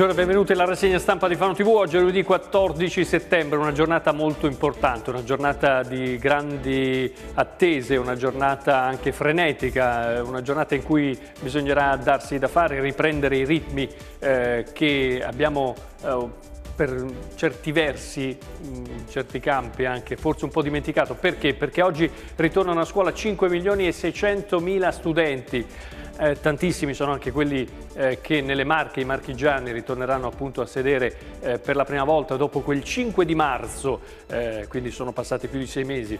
Buongiorno e benvenuti alla rassegna stampa di Fano TV. Oggi è lunedì 14 settembre, una giornata molto importante, una giornata di grandi attese, una giornata anche frenetica, eh, una giornata in cui bisognerà darsi da fare, riprendere i ritmi eh, che abbiamo eh, per certi versi, in certi campi anche, forse un po' dimenticato. Perché? Perché oggi ritornano a scuola 5 milioni e 600 mila studenti. Eh, tantissimi sono anche quelli eh, che nelle Marche, i marchigiani, ritorneranno appunto a sedere eh, per la prima volta dopo quel 5 di marzo, eh, quindi sono passati più di sei mesi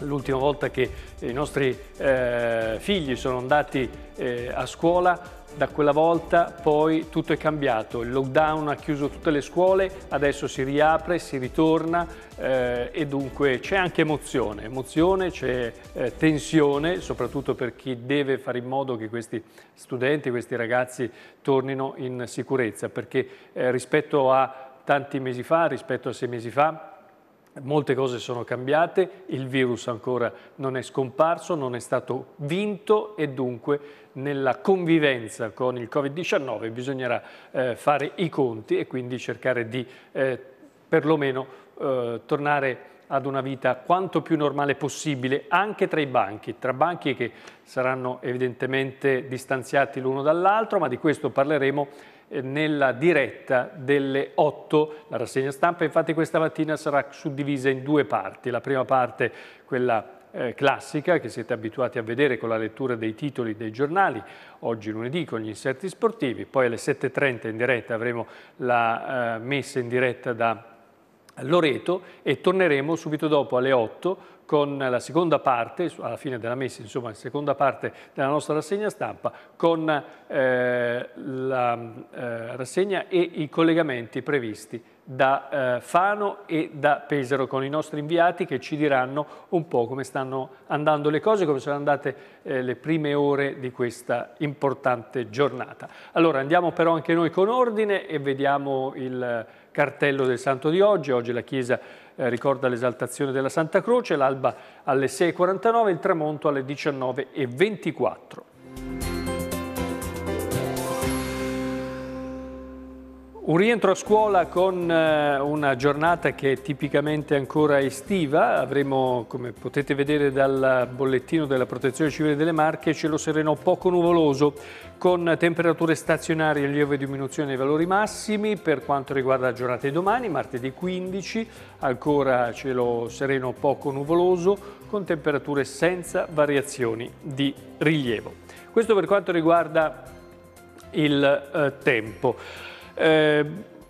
l'ultima volta che i nostri eh, figli sono andati eh, a scuola da quella volta poi tutto è cambiato, il lockdown ha chiuso tutte le scuole, adesso si riapre, si ritorna eh, e dunque c'è anche emozione, emozione, c'è eh, tensione, soprattutto per chi deve fare in modo che questi studenti, questi ragazzi tornino in sicurezza, perché eh, rispetto a tanti mesi fa, rispetto a sei mesi fa, Molte cose sono cambiate, il virus ancora non è scomparso, non è stato vinto e dunque nella convivenza con il Covid-19 bisognerà eh, fare i conti e quindi cercare di eh, perlomeno eh, tornare ad una vita quanto più normale possibile anche tra i banchi, tra banchi che saranno evidentemente distanziati l'uno dall'altro, ma di questo parleremo nella diretta delle 8. La rassegna stampa infatti questa mattina sarà suddivisa in due parti. La prima parte, quella eh, classica che siete abituati a vedere con la lettura dei titoli dei giornali, oggi lunedì con gli inserti sportivi, poi alle 7.30 in diretta avremo la eh, messa in diretta da Loreto e torneremo subito dopo alle 8 con la seconda parte, alla fine della messa, insomma, la seconda parte della nostra rassegna stampa, con eh, la eh, rassegna e i collegamenti previsti da eh, Fano e da Pesaro con i nostri inviati che ci diranno un po' come stanno andando le cose, come sono andate eh, le prime ore di questa importante giornata. Allora andiamo però anche noi con ordine e vediamo il eh, cartello del santo di oggi. Oggi la Chiesa eh, ricorda l'esaltazione della Santa Croce, l'alba alle 6.49 e il tramonto alle 19.24. Un rientro a scuola con eh, una giornata che è tipicamente ancora estiva, avremo come potete vedere dal bollettino della protezione civile delle Marche cielo sereno poco nuvoloso con temperature stazionarie e lieve diminuzione dei valori massimi per quanto riguarda la giornata di domani, martedì 15 ancora cielo sereno poco nuvoloso con temperature senza variazioni di rilievo. Questo per quanto riguarda il eh, tempo. Eh,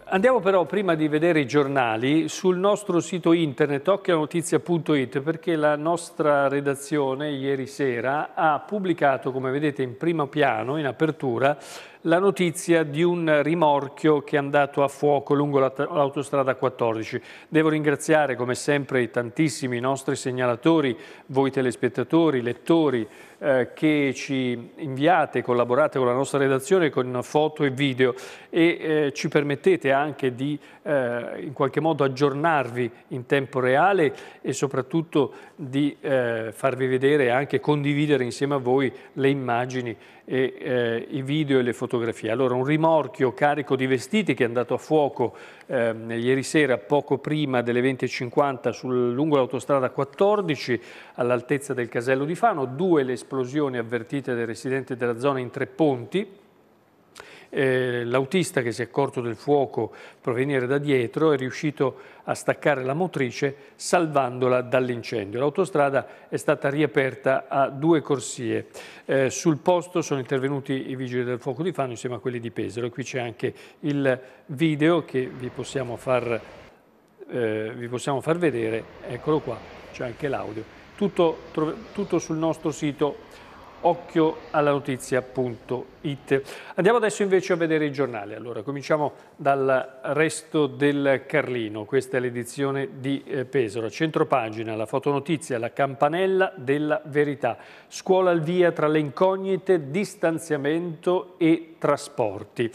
andiamo però prima di vedere i giornali sul nostro sito internet occhianotizia.it perché la nostra redazione ieri sera ha pubblicato, come vedete in primo piano, in apertura, la notizia di un rimorchio che è andato a fuoco lungo l'autostrada 14. Devo ringraziare come sempre i tantissimi nostri segnalatori, voi telespettatori, lettori, eh, che ci inviate, collaborate con la nostra redazione con foto e video e eh, ci permettete anche di eh, in qualche modo aggiornarvi in tempo reale e soprattutto di farvi vedere e anche condividere insieme a voi le immagini e eh, i video e le fotografie. Allora un rimorchio carico di vestiti che è andato a fuoco eh, ieri sera poco prima delle 20.50 sul, lungo l'autostrada 14 all'altezza del casello di Fano, due le esplosioni avvertite dai residenti della zona in tre ponti, eh, l'autista che si è accorto del fuoco provenire da dietro è riuscito a staccare la motrice salvandola dall'incendio. L'autostrada è stata riaperta a due corsie. Eh, sul posto sono intervenuti i vigili del fuoco di Fano insieme a quelli di Pesaro. Qui c'è anche il video che vi possiamo far, eh, vi possiamo far vedere. Eccolo qua, c'è anche l'audio. Tutto, tutto sul nostro sito occhio alla notizia.it. Andiamo adesso invece a vedere i giornali. Allora, cominciamo dal resto del Carlino. Questa è l'edizione di eh, Pesaro. Centropagina, la fotonotizia, la campanella della verità. Scuola al via tra le incognite, distanziamento e trasporti.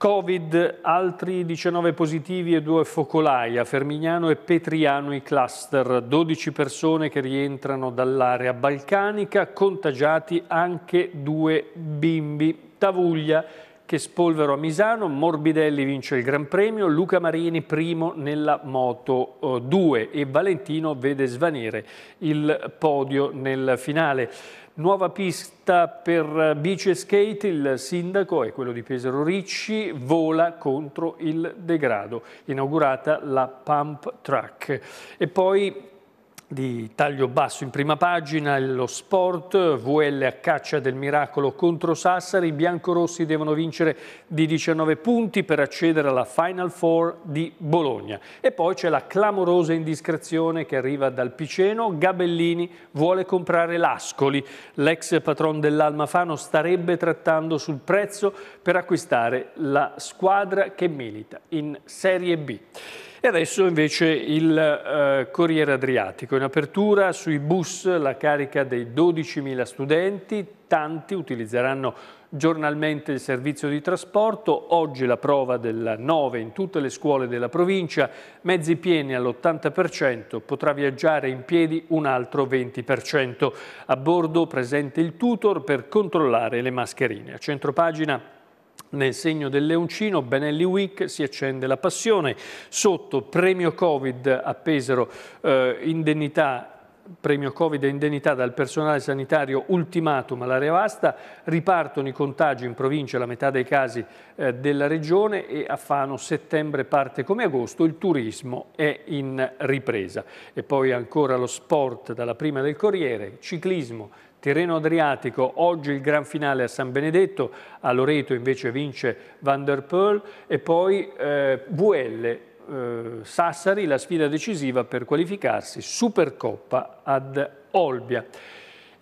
Covid, altri 19 positivi e due focolai a Fermignano e Petriano i cluster, 12 persone che rientrano dall'area balcanica, contagiati anche due bimbi. Tavuglia che spolvero a Misano, Morbidelli vince il Gran Premio, Luca Marini primo nella Moto 2 eh, e Valentino vede svanire il podio nel finale. Nuova pista per beach e skate, il sindaco è quello di Pesaro Ricci, vola contro il degrado, inaugurata la pump track. E poi di taglio basso in prima pagina, lo sport, VL a caccia del miracolo contro Sassari, i biancorossi devono vincere di 19 punti per accedere alla Final Four di Bologna. E poi c'è la clamorosa indiscrezione che arriva dal Piceno, Gabellini vuole comprare l'Ascoli, l'ex patron dell'Almafano starebbe trattando sul prezzo per acquistare la squadra che milita in Serie B. E adesso invece il eh, Corriere Adriatico, in apertura sui bus la carica dei 12.000 studenti, tanti utilizzeranno giornalmente il servizio di trasporto, oggi la prova del 9 in tutte le scuole della provincia, mezzi pieni all'80%, potrà viaggiare in piedi un altro 20%. A bordo presente il tutor per controllare le mascherine. A centropagina nel segno del leoncino, Benelli Week si accende la passione, sotto premio Covid appesero eh, indennità premio Covid e indennità dal personale sanitario ultimatum alla vasta, ripartono i contagi in provincia, la metà dei casi eh, della regione e a Fano settembre parte come agosto, il turismo è in ripresa. E poi ancora lo sport dalla prima del Corriere, ciclismo, Tirreno Adriatico, oggi il gran finale a San Benedetto, a Loreto invece vince Van der Pearl e poi eh, VL eh, Sassari, la sfida decisiva per qualificarsi Supercoppa ad Olbia.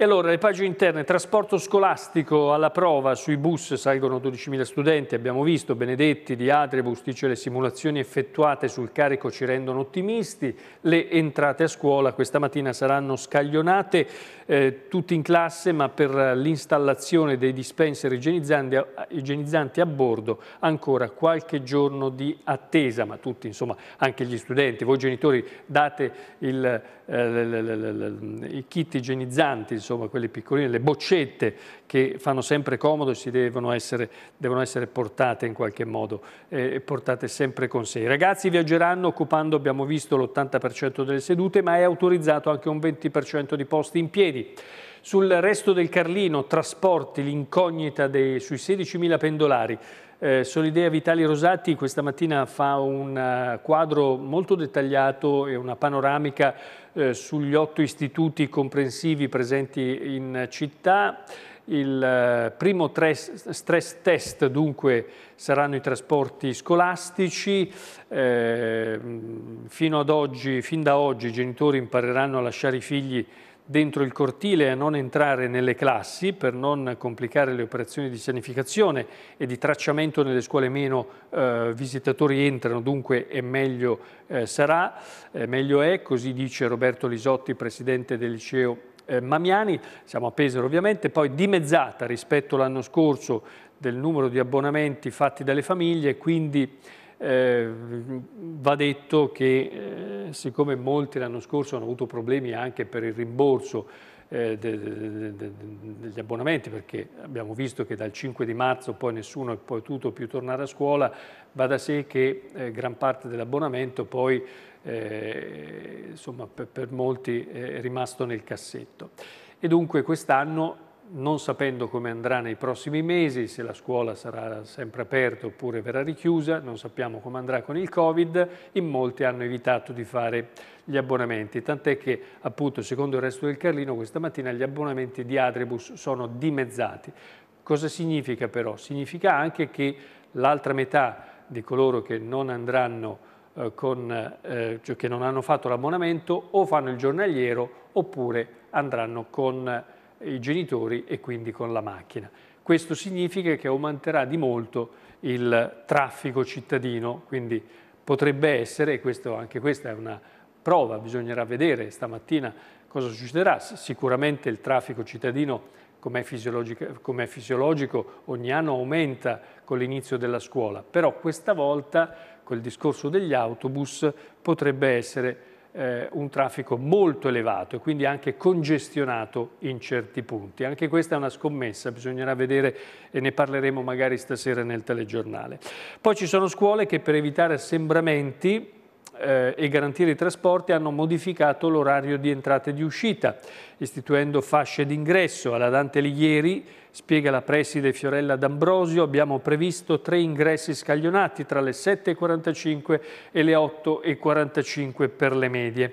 E allora le pagine interne, trasporto scolastico alla prova, sui bus salgono 12.000 studenti, abbiamo visto Benedetti di Adrebus dice le simulazioni effettuate sul carico ci rendono ottimisti, le entrate a scuola questa mattina saranno scaglionate eh, tutti in classe ma per l'installazione dei dispenser igienizzanti a, igienizzanti a bordo ancora qualche giorno di attesa, ma tutti insomma anche gli studenti, voi genitori date il, eh, i kit igienizzanti insomma, quelle piccoline, le boccette che fanno sempre comodo e si devono essere, devono essere portate in qualche modo, eh, portate sempre con sé. I ragazzi viaggeranno occupando, abbiamo visto, l'80% delle sedute, ma è autorizzato anche un 20% di posti in piedi. Sul resto del Carlino, trasporti, l'incognita sui 16.000 pendolari. Eh, Solidea Vitali Rosati questa mattina fa un eh, quadro molto dettagliato e una panoramica eh, sugli otto istituti comprensivi presenti in città. Il eh, primo stress test dunque saranno i trasporti scolastici, eh, fino ad oggi, fin da oggi i genitori impareranno a lasciare i figli dentro il cortile e a non entrare nelle classi per non complicare le operazioni di sanificazione e di tracciamento nelle scuole meno eh, visitatori entrano, dunque è meglio eh, sarà, eh, meglio è, così dice Roberto Lisotti, presidente del liceo eh, Mamiani, siamo a Pesaro ovviamente, poi dimezzata rispetto all'anno scorso del numero di abbonamenti fatti dalle famiglie, quindi eh, va detto che eh, siccome molti l'anno scorso hanno avuto problemi anche per il rimborso eh, de, de, de, degli abbonamenti, perché abbiamo visto che dal 5 di marzo poi nessuno è potuto più tornare a scuola, va da sé che eh, gran parte dell'abbonamento poi eh, insomma, per, per molti è rimasto nel cassetto. E dunque quest'anno non sapendo come andrà nei prossimi mesi, se la scuola sarà sempre aperta oppure verrà richiusa, non sappiamo come andrà con il Covid, in molti hanno evitato di fare gli abbonamenti, tant'è che appunto secondo il resto del Carlino questa mattina gli abbonamenti di Adrebus sono dimezzati. Cosa significa però? Significa anche che l'altra metà di coloro che non andranno eh, con, eh, cioè che non hanno fatto l'abbonamento o fanno il giornaliero oppure andranno con i genitori e quindi con la macchina. Questo significa che aumenterà di molto il traffico cittadino, quindi potrebbe essere, e questo, anche questa è una prova, bisognerà vedere stamattina cosa succederà, sicuramente il traffico cittadino come è, com fisiologico ogni anno aumenta con l'inizio della scuola, però questa volta col discorso degli autobus potrebbe essere eh, un traffico molto elevato e quindi anche congestionato in certi punti. Anche questa è una scommessa, bisognerà vedere e ne parleremo magari stasera nel telegiornale. Poi ci sono scuole che per evitare assembramenti eh, e garantire i trasporti hanno modificato l'orario di entrata e di uscita, istituendo fasce d'ingresso. Alla Dante Ligieri, spiega la preside Fiorella D'Ambrosio, abbiamo previsto tre ingressi scaglionati tra le 7.45 e le 8.45 per le medie.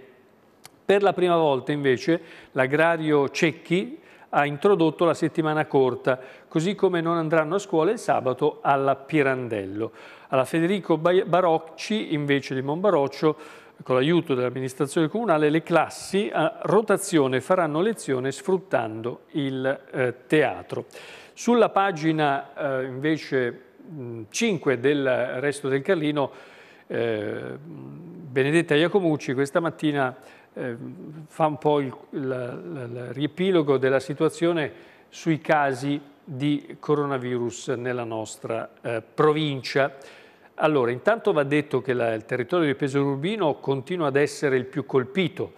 Per la prima volta invece l'agrario Cecchi ha introdotto la settimana corta, così come non andranno a scuola il sabato alla Pirandello. Alla Federico Barocci, invece di Monbaroccio, con l'aiuto dell'amministrazione comunale, le classi a rotazione faranno lezione sfruttando il eh, teatro. Sulla pagina eh, invece mh, 5 del Resto del Carlino, eh, Benedetta Iacomucci questa mattina eh, fa un po' il, il, il riepilogo della situazione sui casi di coronavirus nella nostra eh, provincia. Allora, intanto va detto che la, il territorio di Pesaro Urbino continua ad essere il più colpito.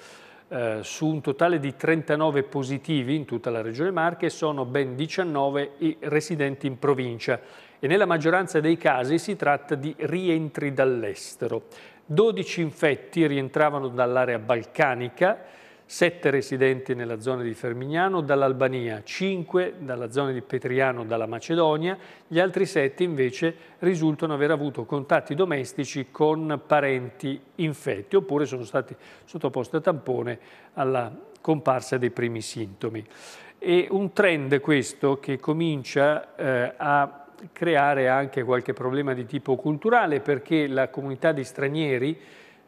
Eh, su un totale di 39 positivi in tutta la Regione Marche sono ben 19 i residenti in provincia e nella maggioranza dei casi si tratta di rientri dall'estero. 12 infetti rientravano dall'area balcanica, 7 residenti nella zona di Fermignano, dall'Albania 5, dalla zona di Petriano, dalla Macedonia, gli altri 7 invece risultano aver avuto contatti domestici con parenti infetti oppure sono stati sottoposti a tampone alla comparsa dei primi sintomi. È un trend questo che comincia eh, a creare anche qualche problema di tipo culturale perché la comunità di stranieri,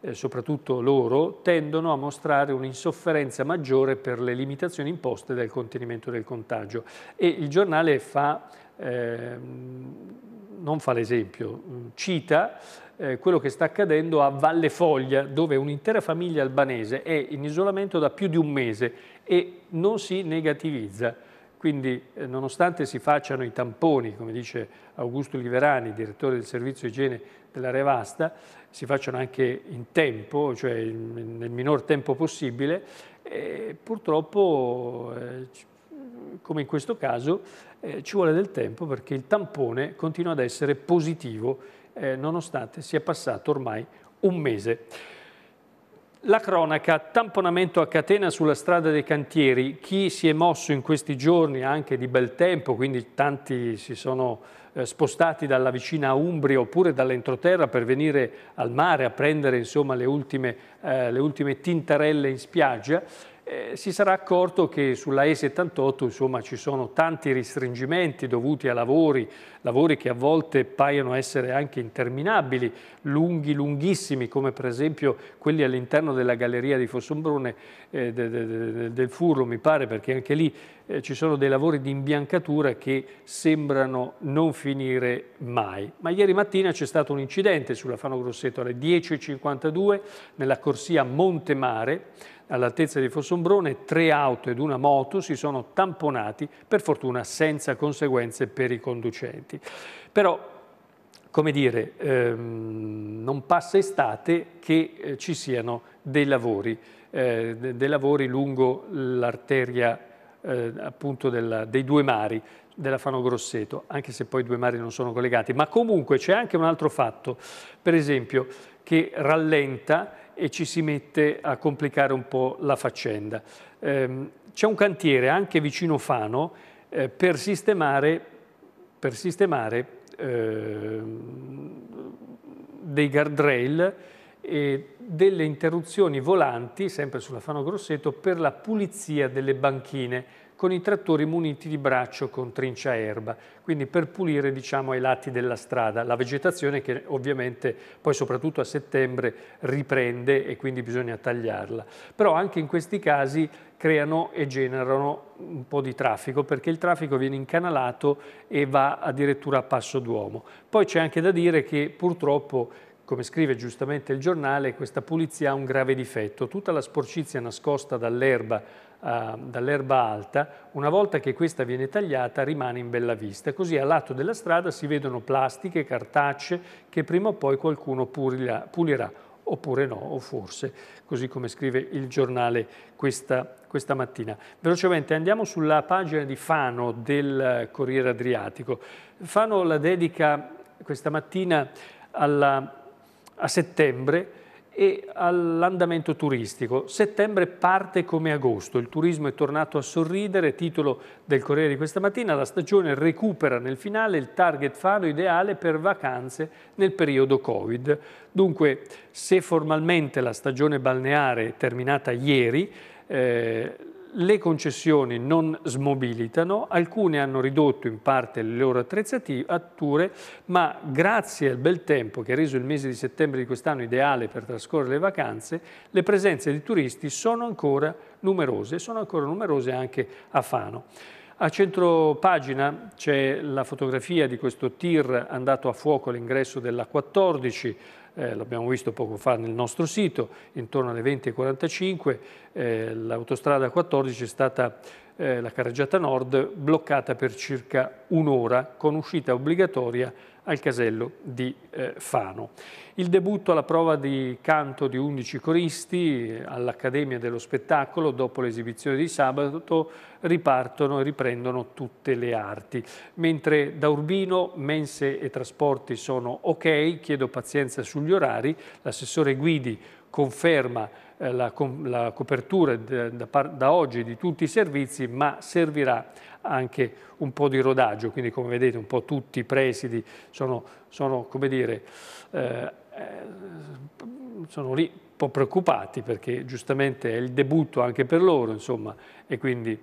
eh, soprattutto loro, tendono a mostrare un'insofferenza maggiore per le limitazioni imposte dal contenimento del contagio e il giornale fa, eh, non fa l'esempio, mm, cita eh, quello che sta accadendo a Valle Foglia, dove un'intera famiglia albanese è in isolamento da più di un mese e non si negativizza. Quindi, eh, nonostante si facciano i tamponi, come dice Augusto Liverani, direttore del servizio igiene dell'area vasta, si facciano anche in tempo, cioè in, nel minor tempo possibile, e purtroppo, eh, come in questo caso, eh, ci vuole del tempo perché il tampone continua ad essere positivo eh, nonostante sia passato ormai un mese. La cronaca, tamponamento a catena sulla strada dei cantieri, chi si è mosso in questi giorni anche di bel tempo, quindi tanti si sono eh, spostati dalla vicina Umbria oppure dall'entroterra per venire al mare a prendere insomma, le, ultime, eh, le ultime tintarelle in spiaggia, eh, si sarà accorto che sulla E78 insomma, ci sono tanti restringimenti dovuti a lavori, lavori che a volte paiono essere anche interminabili, lunghi, lunghissimi, come per esempio quelli all'interno della galleria di Fossombrone eh, de, de, de, del Furlo, mi pare, perché anche lì eh, ci sono dei lavori di imbiancatura che sembrano non finire mai. Ma ieri mattina c'è stato un incidente sulla Fano Grosseto alle 10.52 nella corsia Montemare, all'altezza di Fossombrone, tre auto ed una moto si sono tamponati, per fortuna senza conseguenze per i conducenti. Però come dire, ehm, non passa estate che eh, ci siano dei lavori, eh, de dei lavori lungo l'arteria eh, appunto della, dei due mari, della Fano Grosseto, anche se poi i due mari non sono collegati, ma comunque c'è anche un altro fatto, per esempio, che rallenta e ci si mette a complicare un po' la faccenda. Eh, c'è un cantiere anche vicino Fano eh, per sistemare, per sistemare eh, dei guardrail e delle interruzioni volanti, sempre sulla Fano Grosseto, per la pulizia delle banchine con i trattori muniti di braccio con trincia erba, quindi per pulire diciamo, ai lati della strada la vegetazione che ovviamente poi soprattutto a settembre riprende e quindi bisogna tagliarla. Però anche in questi casi creano e generano un po' di traffico perché il traffico viene incanalato e va addirittura a passo d'uomo. Poi c'è anche da dire che purtroppo come scrive giustamente il giornale, questa pulizia ha un grave difetto. Tutta la sporcizia nascosta dall'erba Ehm, dall'erba alta, una volta che questa viene tagliata rimane in bella vista, così a lato della strada si vedono plastiche, cartacce che prima o poi qualcuno pulirà, pulirà oppure no, o forse, così come scrive il giornale questa, questa, mattina. Velocemente andiamo sulla pagina di Fano del eh, Corriere Adriatico. Fano la dedica questa mattina alla, a settembre, e all'andamento turistico. Settembre parte come agosto, il turismo è tornato a sorridere, titolo del Corriere di questa mattina, la stagione recupera nel finale il target faro ideale per vacanze nel periodo Covid. Dunque, se formalmente la stagione balneare è terminata ieri, eh, le concessioni non smobilitano, alcune hanno ridotto in parte le loro attrezzature, ma grazie al bel tempo che ha reso il mese di settembre di quest'anno ideale per trascorrere le vacanze, le presenze di turisti sono ancora numerose, sono ancora numerose anche a Fano. A centro pagina c'è la fotografia di questo tir andato a fuoco all'ingresso della 14 eh, l'abbiamo visto poco fa nel nostro sito, intorno alle 20.45 eh, l'autostrada 14 è stata eh, la carreggiata nord bloccata per circa un'ora con uscita obbligatoria al casello di eh, Fano. Il debutto alla prova di canto di 11 coristi eh, all'Accademia dello Spettacolo dopo l'esibizione di sabato ripartono e riprendono tutte le arti. Mentre da Urbino mense e trasporti sono ok, chiedo pazienza sugli orari, l'assessore Guidi conferma eh, la, la copertura da, da, da oggi di tutti i servizi, ma servirà anche un po' di rodaggio, quindi come vedete un po' tutti i presidi sono, sono come dire, eh, eh sono lì un po' preoccupati perché giustamente è il debutto anche per loro, insomma, e quindi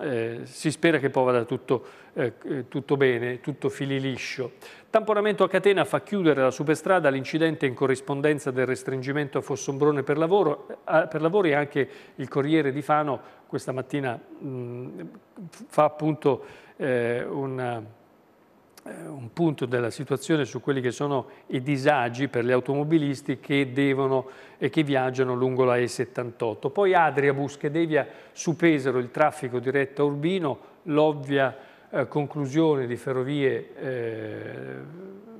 eh, si spera che poi vada tutto, eh, eh, tutto bene, tutto fili liscio. Tamponamento a catena fa chiudere la superstrada, l'incidente in corrispondenza del restringimento a Fossombrone per, lavoro, eh, per lavori, anche il Corriere di Fano questa mattina mh, mm, fa appunto eh, un... Eh, un punto della situazione su quelli che sono i disagi per gli automobilisti che devono e che viaggiano lungo la E78. Poi Adriabus che devia su Pesaro il traffico diretto a Urbino, l'ovvia eh, conclusione di Ferrovie eh,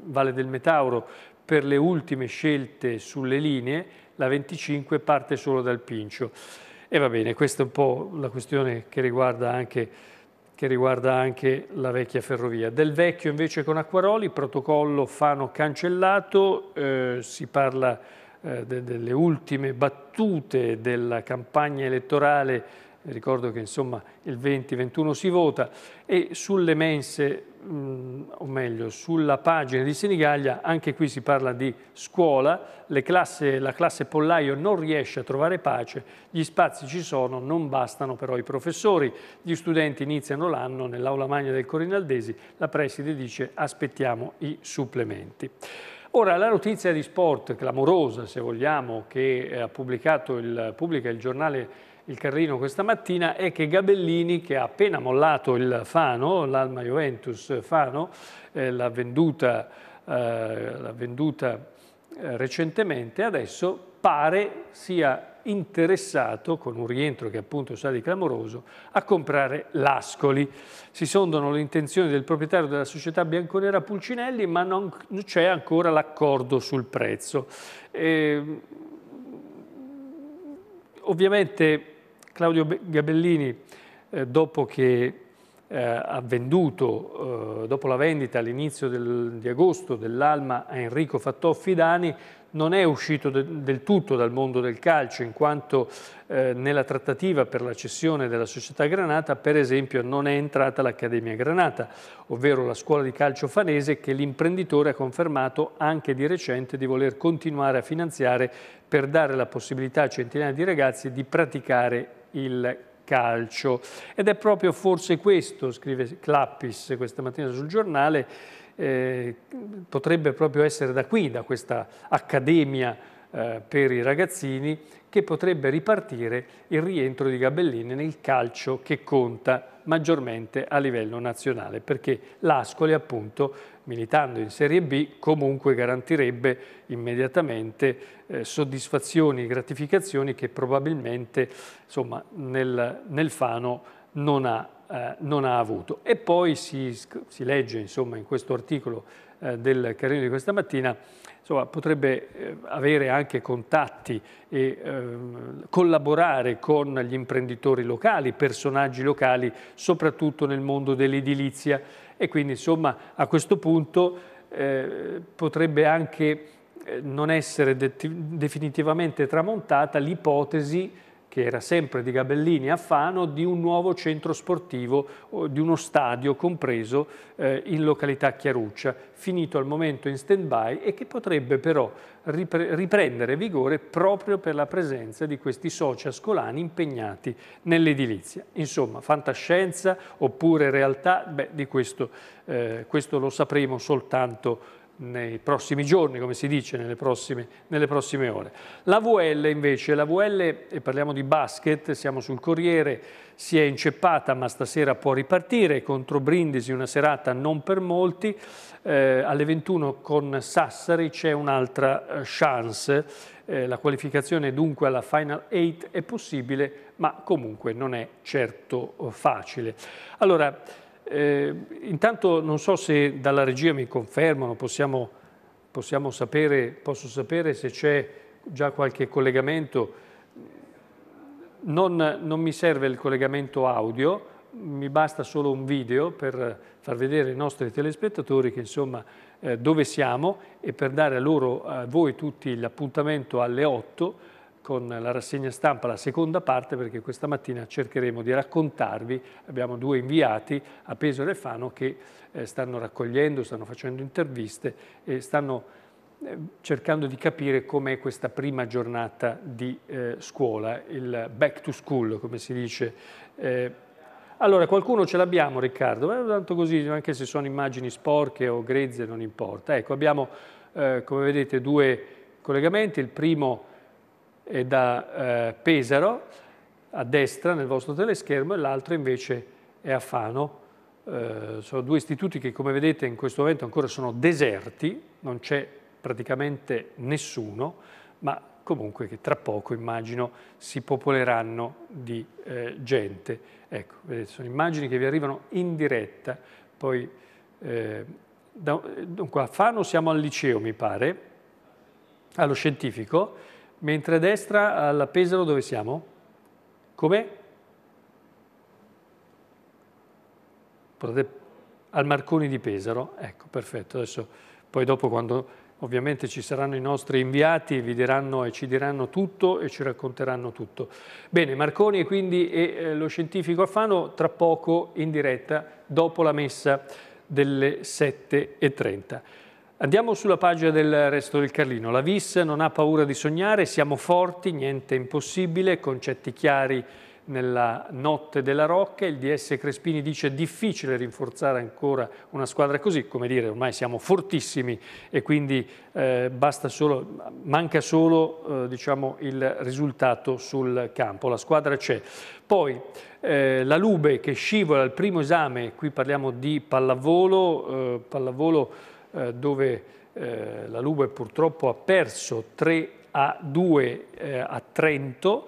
Valle del Metauro per le ultime scelte sulle linee, la 25 parte solo dal Pincio. E va bene, questa è un po' la questione che riguarda anche che riguarda anche la vecchia ferrovia. Del vecchio invece con Acquaroli, protocollo Fano cancellato, eh, si parla eh, de delle ultime battute della campagna elettorale ricordo che insomma il 20-21 si vota, e sulle mense, mh, mm, o meglio sulla pagina di Senigallia, anche qui si parla di scuola, classe, la classe Pollaio non riesce a trovare pace, gli spazi ci sono, non bastano però i professori, gli studenti iniziano l'anno nell'aula magna del Corinaldesi, la preside dice aspettiamo i supplementi. Ora, la notizia di sport, clamorosa se vogliamo, che ha pubblicato il, pubblica il giornale il Carrino questa mattina è che Gabellini, che ha appena mollato il Fano, l'Alma Juventus Fano, eh, l'ha venduta, eh, venduta eh, recentemente, adesso pare sia interessato, con un rientro che appunto sa di clamoroso, a comprare l'Ascoli. Si sondano le intenzioni del proprietario della società bianconera Pulcinelli, ma non c'è ancora l'accordo sul prezzo. Ehm, ovviamente Claudio Gabellini, eh, dopo che eh, ha venduto, eh, dopo la vendita all'inizio di agosto dell'Alma a Enrico Fattoffi Dani, non è uscito de, del tutto dal mondo del calcio, in quanto eh, nella trattativa per la cessione della società Granata, per esempio, non è entrata l'Accademia Granata, ovvero la scuola di calcio fanese che l'imprenditore ha confermato anche di recente di voler continuare a finanziare per dare la possibilità a centinaia di ragazzi di praticare il calcio. Ed è proprio forse questo, scrive Clappis questa mattina sul giornale, eh, potrebbe proprio essere da qui, da questa accademia eh, per i ragazzini che potrebbe ripartire il rientro di Gabellini nel calcio che conta maggiormente a livello nazionale perché l'Ascoli appunto militando in Serie B comunque garantirebbe immediatamente eh, soddisfazioni e gratificazioni che probabilmente insomma, nel, nel Fano non ha, eh, non ha, avuto. E poi si, si legge insomma, in questo articolo eh, del Carino di questa mattina insomma, potrebbe eh, avere anche contatti e ehm, collaborare con gli imprenditori locali, personaggi locali, soprattutto nel mondo dell'edilizia e quindi insomma a questo punto eh, potrebbe anche eh, non essere definitivamente tramontata l'ipotesi che era sempre di Gabellini a Fano, di un nuovo centro sportivo, di uno stadio compreso eh, in località Chiaruccia, finito al momento in stand-by e che potrebbe però ripre riprendere vigore proprio per la presenza di questi soci ascolani impegnati nell'edilizia. Insomma, fantascienza oppure realtà, beh, di questo, eh, questo lo sapremo soltanto nei prossimi giorni, come si dice, nelle prossime, nelle prossime ore. La VL invece, la VL, e parliamo di basket, siamo sul Corriere, si è inceppata ma stasera può ripartire, contro Brindisi una serata non per molti, eh, alle 21 con Sassari c'è un'altra eh, chance, eh, la qualificazione dunque alla Final 8 è possibile ma comunque non è certo eh, facile. Allora, eh, intanto non so se dalla regia mi confermano, possiamo, possiamo sapere, posso sapere se c'è già qualche collegamento. Non, non, mi serve il collegamento audio, mi basta solo un video per far vedere ai nostri telespettatori che, insomma, eh, dove siamo e per dare a loro, a voi tutti, l'appuntamento alle 8 con la rassegna stampa, la seconda parte, perché questa mattina cercheremo di raccontarvi, abbiamo due inviati a Peso e Fano che eh, stanno raccogliendo, stanno facendo interviste e stanno eh, cercando di capire com'è questa prima giornata di eh, scuola, il back to school, come si dice. Eh, allora, qualcuno ce l'abbiamo, Riccardo? Beh, tanto così, anche se sono immagini sporche o grezze, non importa. Ecco, abbiamo, eh, come vedete, due collegamenti. Il primo è da eh, Pesaro a destra nel vostro teleschermo e l'altro invece è a Fano. Eh, sono due istituti che come vedete in questo momento ancora sono deserti, non c'è praticamente nessuno, ma comunque che tra poco immagino si popoleranno di eh, gente. Ecco, vedete, sono immagini che vi arrivano in diretta, poi eh, da, dunque a Fano siamo al liceo mi pare, allo scientifico, Mentre a destra alla Pesaro dove siamo? Come? Al Marconi di Pesaro, ecco perfetto, adesso poi dopo quando ovviamente ci saranno i nostri inviati vi diranno e ci diranno tutto e ci racconteranno tutto. Bene, Marconi e quindi e eh, lo scientifico Alfano tra poco in diretta dopo la messa delle 7.30. Andiamo sulla pagina del resto del Carlino. La VIS non ha paura di sognare, siamo forti, niente impossibile, concetti chiari nella notte della Rocca. Il DS Crespini dice difficile rinforzare ancora una squadra così, come dire ormai siamo fortissimi e quindi eh, solo, manca solo eh, diciamo, il risultato sul campo. La squadra c'è. Poi eh, la Lube che scivola al primo esame, qui parliamo di pallavolo, eh, pallavolo eh, dove eh, la Lube purtroppo ha perso 3 a 2 eh, a Trento,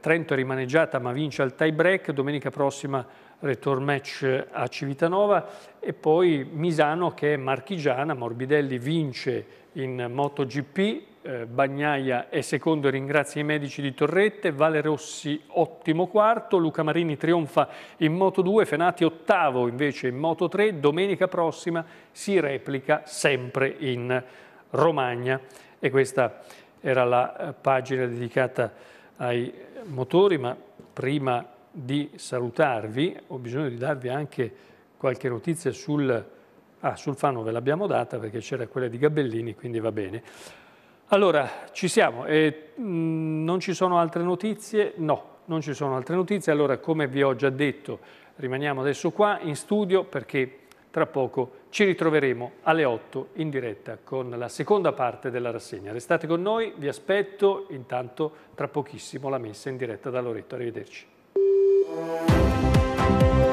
Trento è rimaneggiata ma vince al tie break, domenica prossima return match a Civitanova e poi Misano che è marchigiana, Morbidelli vince in MotoGP eh, Bagnaia è secondo e ringrazia i medici di Torrette, Vale Rossi ottimo quarto, Luca Marini trionfa in Moto 2, Fenati ottavo invece in Moto 3, domenica prossima si replica sempre in Romagna e questa era la eh, pagina dedicata ai motori, ma prima di salutarvi ho bisogno di darvi anche qualche notizia sul... Ah, sul Fano ve l'abbiamo data perché c'era quella di Gabellini, quindi va bene. Allora, ci siamo. E, mh, mm, non ci sono altre notizie? No, non ci sono altre notizie. Allora, come vi ho già detto, rimaniamo adesso qua in studio perché tra poco ci ritroveremo alle 8 in diretta con la seconda parte della rassegna. Restate con noi, vi aspetto. Intanto, tra pochissimo, la messa in diretta da Loretto. Arrivederci.